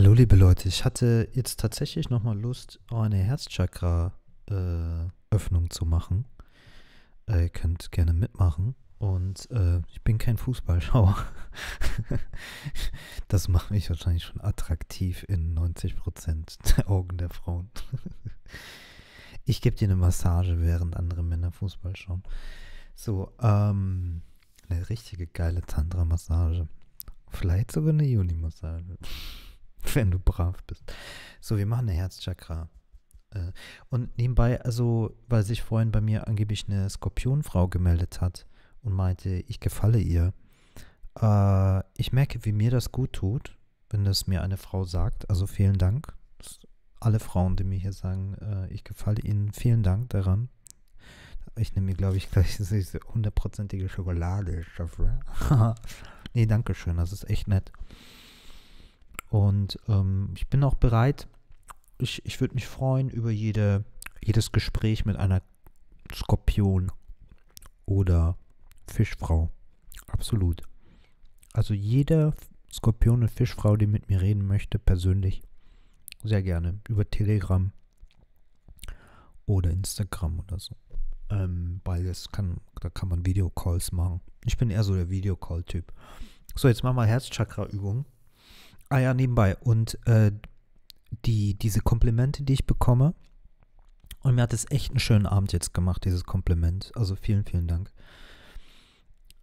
Hallo liebe Leute, ich hatte jetzt tatsächlich nochmal Lust, eine Herzchakra-Öffnung äh, zu machen. Äh, ihr könnt gerne mitmachen. Und äh, ich bin kein Fußballschauer. das macht mich wahrscheinlich schon attraktiv in 90% der Augen der Frauen. ich gebe dir eine Massage, während andere Männer Fußball schauen. So, ähm, eine richtige geile Tantra-Massage. Vielleicht sogar eine Juni-Massage. wenn du brav bist. So, wir machen eine Herzchakra. Äh, und nebenbei, also, weil sich vorhin bei mir angeblich eine Skorpionfrau gemeldet hat und meinte, ich gefalle ihr. Äh, ich merke, wie mir das gut tut, wenn das mir eine Frau sagt. Also vielen Dank. Alle Frauen, die mir hier sagen, äh, ich gefalle ihnen, vielen Dank daran. Ich nehme mir, glaube ich, gleich diese hundertprozentige Schokolade. nee, danke schön, das ist echt nett. Und ähm, ich bin auch bereit, ich, ich würde mich freuen über jede, jedes Gespräch mit einer Skorpion oder Fischfrau. Absolut. Also jede Skorpion und Fischfrau, die mit mir reden möchte, persönlich, sehr gerne. Über Telegram oder Instagram oder so. Ähm, weil das kann, da kann man Videocalls machen. Ich bin eher so der Videocall-Typ. So, jetzt machen wir Herzchakra-Übung. Ah ja, nebenbei. Und äh, die, diese Komplimente, die ich bekomme, und mir hat es echt einen schönen Abend jetzt gemacht, dieses Kompliment. Also vielen, vielen Dank.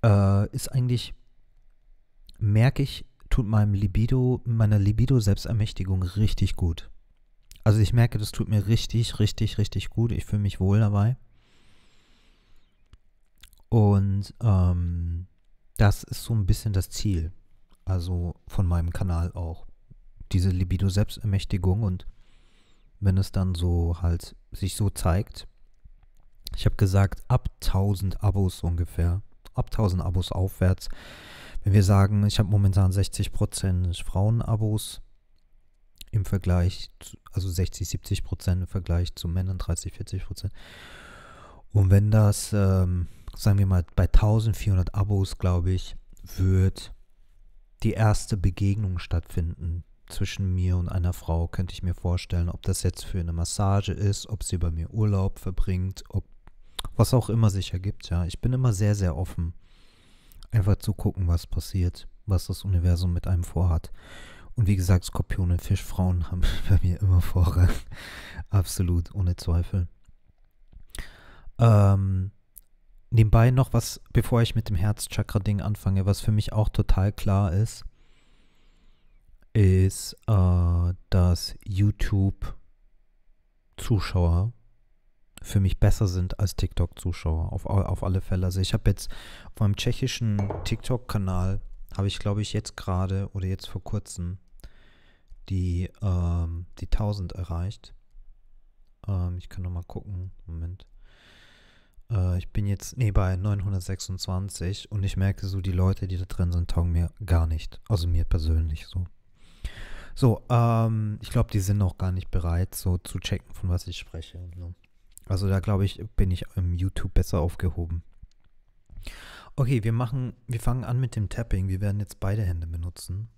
Äh, ist eigentlich, merke ich, tut meinem Libido, meiner Libido-Selbstermächtigung richtig gut. Also ich merke, das tut mir richtig, richtig, richtig gut. Ich fühle mich wohl dabei. Und ähm, das ist so ein bisschen das Ziel also von meinem Kanal auch, diese Libido-Selbstermächtigung und wenn es dann so halt sich so zeigt, ich habe gesagt, ab 1000 Abos ungefähr, ab 1000 Abos aufwärts, wenn wir sagen, ich habe momentan 60% Frauen-Abos im Vergleich, zu, also 60, 70% im Vergleich zu Männern, 30, 40%. Und wenn das, ähm, sagen wir mal, bei 1400 Abos, glaube ich, wird die erste Begegnung stattfinden zwischen mir und einer Frau, könnte ich mir vorstellen. Ob das jetzt für eine Massage ist, ob sie bei mir Urlaub verbringt, ob was auch immer sich ergibt, ja. Ich bin immer sehr, sehr offen. Einfach zu gucken, was passiert, was das Universum mit einem vorhat. Und wie gesagt, Skorpione, Fischfrauen haben bei mir immer Vorrang. Absolut, ohne Zweifel. Ähm, Nebenbei noch was, bevor ich mit dem Herzchakra-Ding anfange, was für mich auch total klar ist, ist, äh, dass YouTube-Zuschauer für mich besser sind als TikTok-Zuschauer, auf, auf alle Fälle. Also ich habe jetzt auf meinem tschechischen TikTok-Kanal, habe ich glaube ich jetzt gerade oder jetzt vor kurzem die, ähm, die 1000 erreicht. Ähm, ich kann nochmal gucken, Moment. Äh, ich bin jetzt, nee, bei 926 und ich merke so, die Leute, die da drin sind, taugen mir gar nicht. Also mir persönlich so. So, ähm, ich glaube, die sind auch gar nicht bereit, so zu checken, von was ich spreche. So. Also da glaube ich, bin ich im YouTube besser aufgehoben. Okay, wir machen, wir fangen an mit dem Tapping. Wir werden jetzt beide Hände benutzen.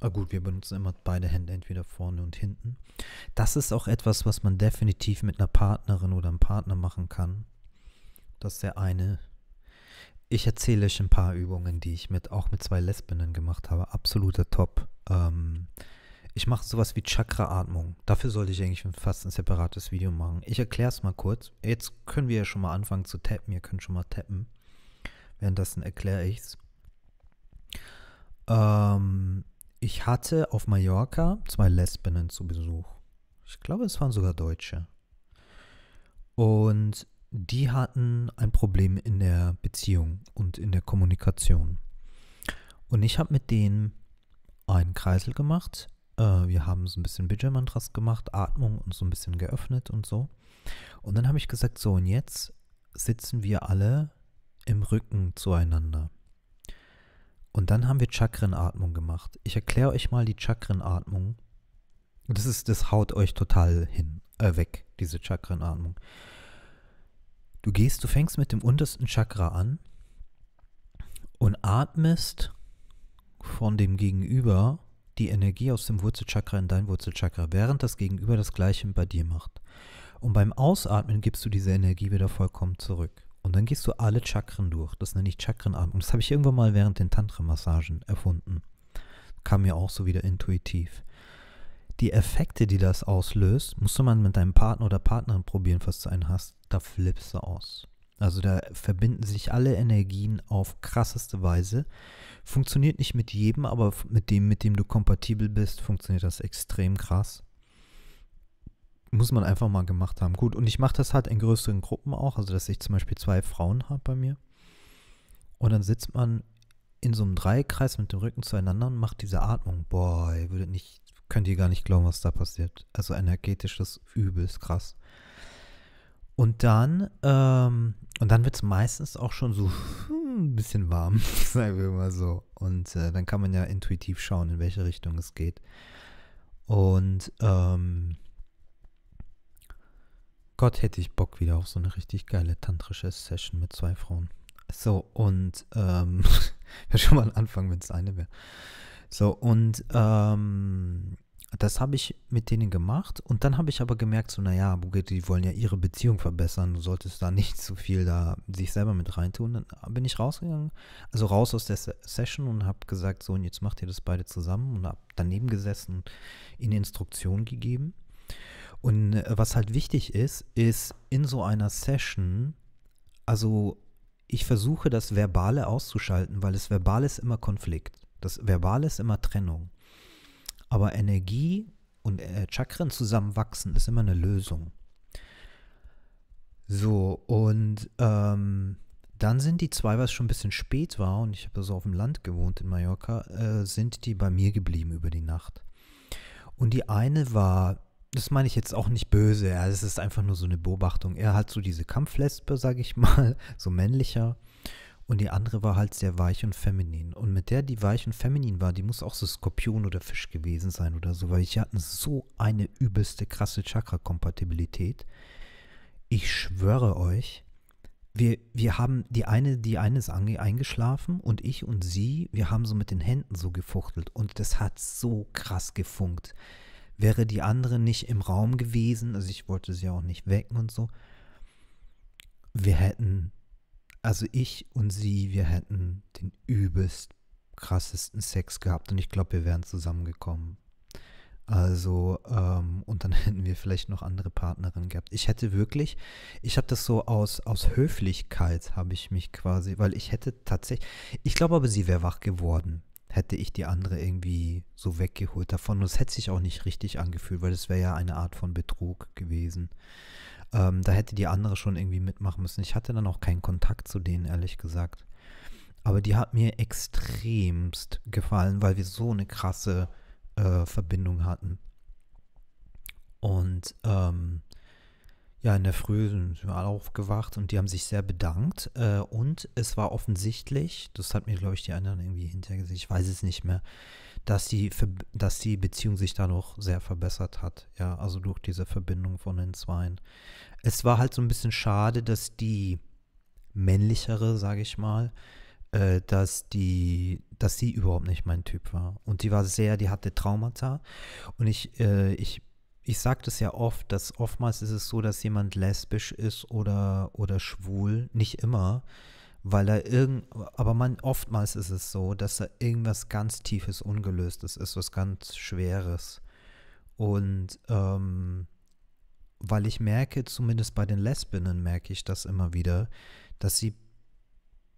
Ah gut, wir benutzen immer beide Hände, entweder vorne und hinten. Das ist auch etwas, was man definitiv mit einer Partnerin oder einem Partner machen kann. Das ist der eine. Ich erzähle euch ein paar Übungen, die ich mit auch mit zwei Lesbinnen gemacht habe. Absoluter Top. Ähm, ich mache sowas wie Chakra-Atmung. Dafür sollte ich eigentlich fast ein separates Video machen. Ich erkläre es mal kurz. Jetzt können wir ja schon mal anfangen zu tappen. Ihr könnt schon mal tappen. Währenddessen erkläre ich es. Ähm, ich hatte auf Mallorca zwei Lesbinnen zu Besuch. Ich glaube, es waren sogar Deutsche. Und die hatten ein Problem in der Beziehung und in der Kommunikation. Und ich habe mit denen einen Kreisel gemacht. Äh, wir haben so ein bisschen Bijamantras gemacht, Atmung und so ein bisschen geöffnet und so. Und dann habe ich gesagt, so und jetzt sitzen wir alle im Rücken zueinander. Und dann haben wir Chakrenatmung gemacht. Ich erkläre euch mal die Chakrenatmung. Das ist, das haut euch total hin, äh, weg, diese Chakrenatmung. Du gehst, du fängst mit dem untersten Chakra an und atmest von dem Gegenüber die Energie aus dem Wurzelchakra in dein Wurzelchakra, während das Gegenüber das Gleiche bei dir macht. Und beim Ausatmen gibst du diese Energie wieder vollkommen zurück. Und dann gehst du alle Chakren durch. Das nenne ich Chakrenatmung. Das habe ich irgendwann mal während den Tantra-Massagen erfunden. Kam mir auch so wieder intuitiv die Effekte, die das auslöst, musst du mal mit deinem Partner oder Partnerin probieren, falls du einen hast, da flippst du aus. Also da verbinden sich alle Energien auf krasseste Weise. Funktioniert nicht mit jedem, aber mit dem, mit dem du kompatibel bist, funktioniert das extrem krass. Muss man einfach mal gemacht haben. Gut, und ich mache das halt in größeren Gruppen auch, also dass ich zum Beispiel zwei Frauen habe bei mir. Und dann sitzt man in so einem Dreikreis mit dem Rücken zueinander und macht diese Atmung. Boah, ihr würdet nicht könnt ihr gar nicht glauben, was da passiert. Also energetisch ist übelst krass. Und dann, ähm, und dann wird es meistens auch schon so hm, ein bisschen warm, sagen wir mal so. Und äh, dann kann man ja intuitiv schauen, in welche Richtung es geht. Und ähm, Gott hätte ich Bock wieder auf so eine richtig geile tantrische Session mit zwei Frauen. So, und ähm, wäre schon mal ein Anfang, wenn es eine wäre. So, und ähm, das habe ich mit denen gemacht und dann habe ich aber gemerkt, so, naja, Bugatti, die wollen ja ihre Beziehung verbessern, du solltest da nicht so viel da sich selber mit reintun. Dann bin ich rausgegangen, also raus aus der Session und habe gesagt, so, und jetzt macht ihr das beide zusammen und habe daneben gesessen und ihnen Instruktionen gegeben. Und äh, was halt wichtig ist, ist in so einer Session, also ich versuche das Verbale auszuschalten, weil das Verbale ist immer Konflikt. Das Verbale ist immer Trennung. Aber Energie und äh, Chakren zusammenwachsen ist immer eine Lösung. So, und ähm, dann sind die zwei, weil es schon ein bisschen spät war und ich habe so auf dem Land gewohnt in Mallorca, äh, sind die bei mir geblieben über die Nacht. Und die eine war, das meine ich jetzt auch nicht böse, ja, das ist einfach nur so eine Beobachtung. Er hat so diese Kampflespe, sage ich mal, so männlicher. Und die andere war halt sehr weich und feminin. Und mit der, die weich und feminin war, die muss auch so Skorpion oder Fisch gewesen sein oder so, weil ich hatte so eine übelste krasse Chakra-Kompatibilität. Ich schwöre euch, wir, wir haben, die eine, die eine ist eingeschlafen und ich und sie, wir haben so mit den Händen so gefuchtelt und das hat so krass gefunkt. Wäre die andere nicht im Raum gewesen, also ich wollte sie auch nicht wecken und so, wir hätten also ich und sie, wir hätten den übelst krassesten Sex gehabt und ich glaube, wir wären zusammengekommen. Also, ähm, und dann hätten wir vielleicht noch andere Partnerinnen gehabt. Ich hätte wirklich, ich habe das so aus, aus Höflichkeit, habe ich mich quasi, weil ich hätte tatsächlich, ich glaube aber, sie wäre wach geworden, hätte ich die andere irgendwie so weggeholt davon. Und es hätte sich auch nicht richtig angefühlt, weil das wäre ja eine Art von Betrug gewesen. Ähm, da hätte die andere schon irgendwie mitmachen müssen. Ich hatte dann auch keinen Kontakt zu denen, ehrlich gesagt. Aber die hat mir extremst gefallen, weil wir so eine krasse äh, Verbindung hatten. Und ähm, ja, in der Früh sind wir alle aufgewacht und die haben sich sehr bedankt. Äh, und es war offensichtlich, das hat mir, glaube ich, die anderen irgendwie hintergesehen, ich weiß es nicht mehr, dass die, dass die Beziehung sich da noch sehr verbessert hat. Ja, also durch diese Verbindung von den Zweien. Es war halt so ein bisschen schade, dass die männlichere, sage ich mal, äh, dass die, dass sie überhaupt nicht mein Typ war. Und die war sehr, die hatte Traumata. Und ich, äh, ich ich sage das ja oft, dass oftmals ist es so, dass jemand lesbisch ist oder, oder schwul, nicht immer, weil da irgend, aber man, oftmals ist es so, dass da irgendwas ganz Tiefes, Ungelöstes ist, was ganz Schweres. Und ähm, weil ich merke, zumindest bei den Lesbinnen merke ich das immer wieder, dass sie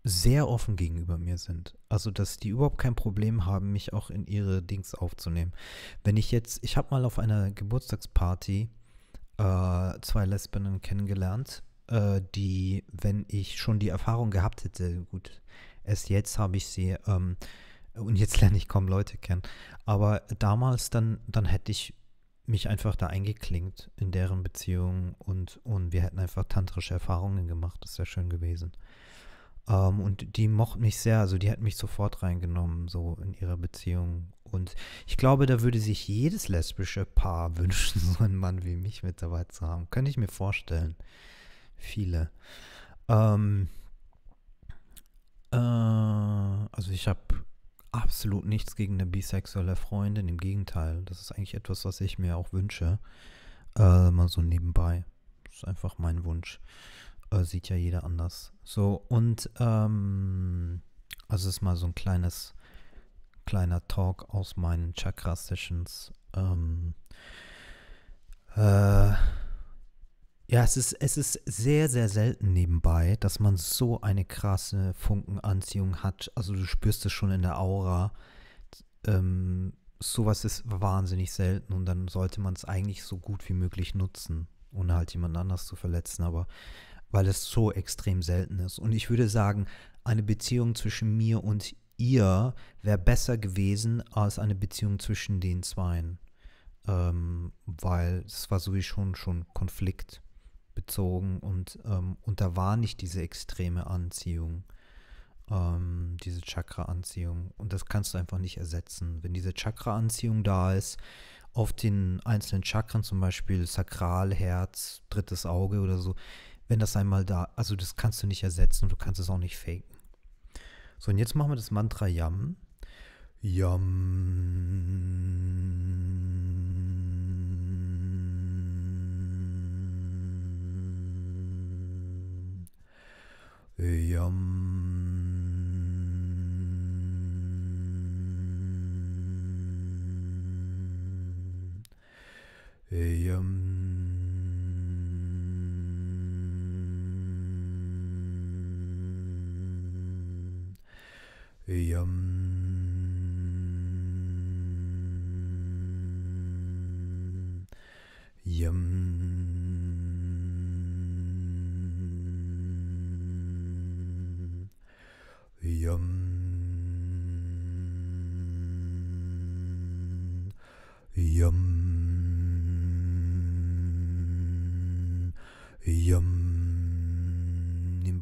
sehr offen gegenüber mir sind. Also, dass die überhaupt kein Problem haben, mich auch in ihre Dings aufzunehmen. Wenn ich jetzt, ich habe mal auf einer Geburtstagsparty äh, zwei Lesbinnen kennengelernt, äh, die, wenn ich schon die Erfahrung gehabt hätte, gut, erst jetzt habe ich sie, ähm, und jetzt lerne ich kaum Leute kennen, aber damals dann, dann hätte ich mich einfach da eingeklingt in deren Beziehung und, und wir hätten einfach tantrische Erfahrungen gemacht, das wäre schön gewesen. Ähm, und die mocht mich sehr, also die hat mich sofort reingenommen, so in ihre Beziehung. Und ich glaube, da würde sich jedes lesbische Paar wünschen, so einen Mann wie mich mit dabei zu haben. Könnte ich mir vorstellen. Viele. Ähm, äh, also ich habe absolut nichts gegen eine bisexuelle Freundin. Im Gegenteil, das ist eigentlich etwas, was ich mir auch wünsche. Äh, mal so nebenbei. Das ist einfach mein Wunsch. Äh, sieht ja jeder anders. So, und ähm, also ist mal so ein kleines, kleiner Talk aus meinen Chakra-Sessions. Ähm, äh, ja, es ist, es ist sehr, sehr selten nebenbei, dass man so eine krasse Funkenanziehung hat. Also du spürst es schon in der Aura. Ähm, sowas ist wahnsinnig selten und dann sollte man es eigentlich so gut wie möglich nutzen, ohne halt jemand anders zu verletzen. Aber weil es so extrem selten ist. Und ich würde sagen, eine Beziehung zwischen mir und ihr wäre besser gewesen als eine Beziehung zwischen den Zweien. Ähm, weil es war sowieso schon, schon konfliktbezogen und, ähm, und da war nicht diese extreme Anziehung, ähm, diese Chakra-Anziehung. Und das kannst du einfach nicht ersetzen. Wenn diese Chakra-Anziehung da ist, auf den einzelnen Chakren, zum Beispiel Sakral, Herz, drittes Auge oder so, wenn das einmal da, also das kannst du nicht ersetzen und du kannst es auch nicht faken. So, und jetzt machen wir das Mantra Yam. Yam. Yam. Yam. Yum. Yum. Yum. Yum. Yum.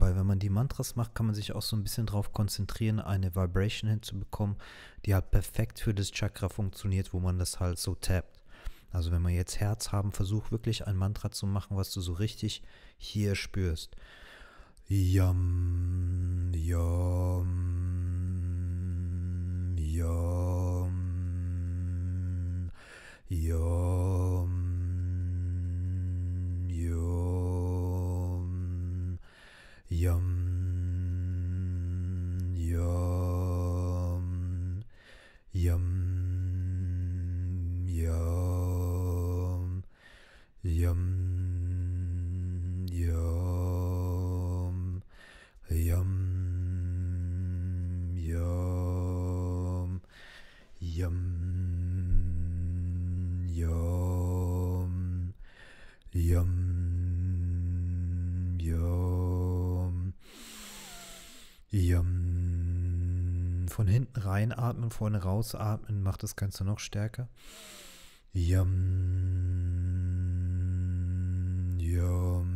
Wobei, wenn man die Mantras macht, kann man sich auch so ein bisschen darauf konzentrieren, eine Vibration hinzubekommen, die halt perfekt für das Chakra funktioniert, wo man das halt so tappt. Also wenn wir jetzt Herz haben, versuch wirklich ein Mantra zu machen, was du so richtig hier spürst. Yam, yam, yam, yam. Yum, yum, yum, yum, yum, yum, yum, yum, yum, von hinten reinatmen, vorne rausatmen, macht das Ganze noch stärker. Yum, yum,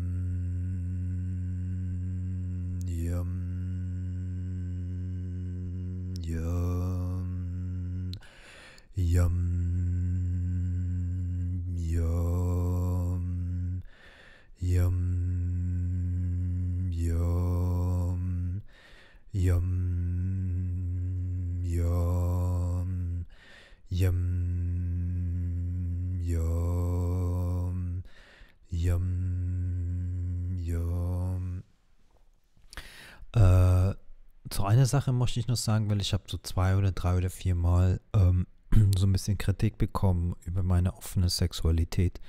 yum, yum, yum, yum, yum, yum, yum. Yum, yum, yum, yum. Äh, zu einer Sache möchte ich noch sagen, weil ich habe so zwei oder drei oder vier Mal ähm, so ein bisschen Kritik bekommen über meine offene Sexualität.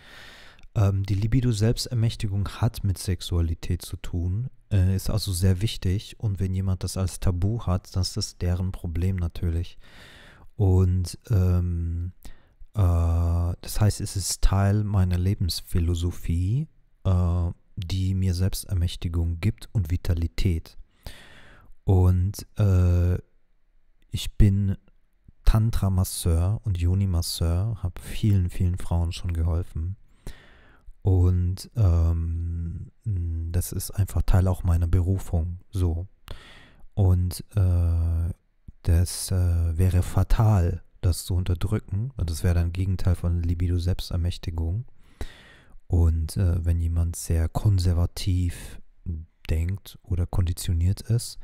Ähm, die Libido-Selbstermächtigung hat mit Sexualität zu tun, äh, ist also sehr wichtig und wenn jemand das als Tabu hat, dann ist das deren Problem natürlich. Und ähm, äh, das heißt, es ist Teil meiner Lebensphilosophie, äh, die mir Selbstermächtigung gibt und Vitalität. Und äh, ich bin Tantra-Masseur und Yoni-Masseur, habe vielen, vielen Frauen schon geholfen. Und ähm, das ist einfach Teil auch meiner Berufung, so. Und äh, das äh, wäre fatal, das zu unterdrücken. Und das wäre dann Gegenteil von Libido-Selbstermächtigung. Und äh, wenn jemand sehr konservativ denkt oder konditioniert ist,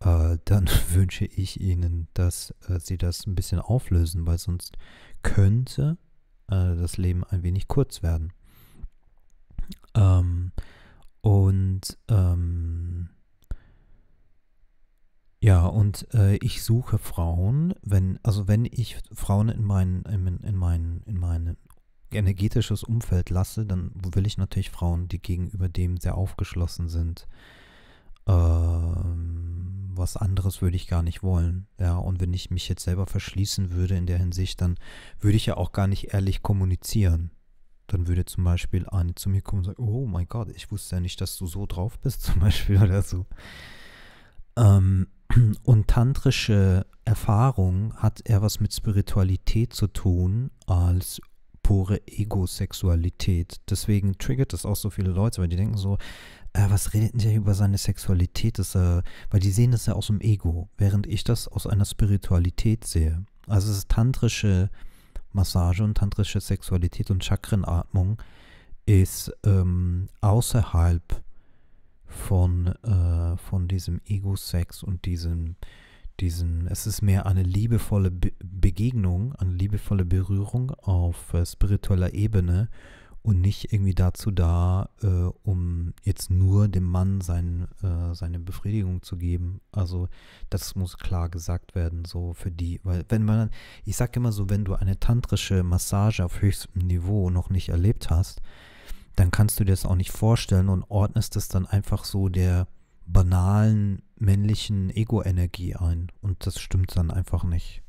äh, dann wünsche ich Ihnen, dass äh, Sie das ein bisschen auflösen, weil sonst könnte äh, das Leben ein wenig kurz werden. Ähm, und ähm, ja, und äh, ich suche Frauen, wenn, also wenn ich Frauen in mein, in, in mein, in mein energetisches Umfeld lasse, dann will ich natürlich Frauen, die gegenüber dem sehr aufgeschlossen sind. Ähm, was anderes würde ich gar nicht wollen. Ja, und wenn ich mich jetzt selber verschließen würde in der Hinsicht, dann würde ich ja auch gar nicht ehrlich kommunizieren. Dann würde zum Beispiel eine zu mir kommen und sagen, oh mein Gott, ich wusste ja nicht, dass du so drauf bist, zum Beispiel oder so. Ähm, und tantrische Erfahrung hat eher was mit Spiritualität zu tun als pure Ego-Sexualität. Deswegen triggert das auch so viele Leute, weil die denken so, äh, was redet denn der über seine Sexualität? Das, äh, weil die sehen das ja aus dem Ego, während ich das aus einer Spiritualität sehe. Also es ist tantrische Massage und tantrische Sexualität und Chakrenatmung ist ähm, außerhalb von, äh, von diesem Ego-Sex und diesem, diesen, es ist mehr eine liebevolle Be Begegnung, eine liebevolle Berührung auf äh, spiritueller Ebene und nicht irgendwie dazu da, äh, um jetzt nur dem Mann sein, äh, seine Befriedigung zu geben. Also das muss klar gesagt werden, so für die, weil wenn man, ich sage immer so, wenn du eine tantrische Massage auf höchstem Niveau noch nicht erlebt hast, dann kannst du dir das auch nicht vorstellen und ordnest es dann einfach so der banalen männlichen Ego-Energie ein. Und das stimmt dann einfach nicht.